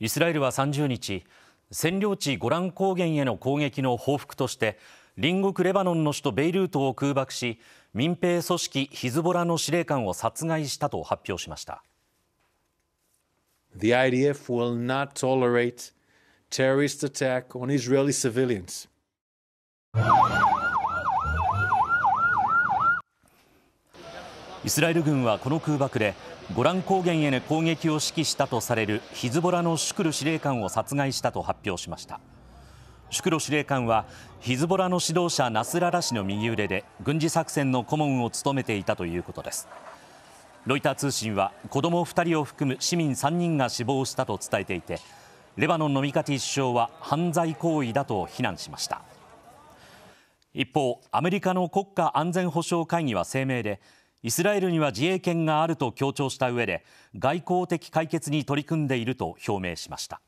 イスラエルは30日占領地ゴラン高原への攻撃の報復として隣国レバノンの首都ベイルートを空爆し民兵組織ヒズボラの司令官を殺害したと発表しました The IDF will not tolerate terrorist attack on Israeli civilians イスラエル軍はこの空爆でゴラン高原への攻撃を指揮したとされるヒズボラのシュクル司令官を殺害したと発表しましたシュクロ司令官はヒズボラの指導者ナスララ氏の右腕で軍事作戦の顧問を務めていたということですロイター通信は子供2人を含む市民3人が死亡したと伝えていてレバノンのミカティ首相は犯罪行為だと非難しました一方アメリカの国家安全保障会議は声明でイスラエルには自衛権があると強調した上で外交的解決に取り組んでいると表明しました。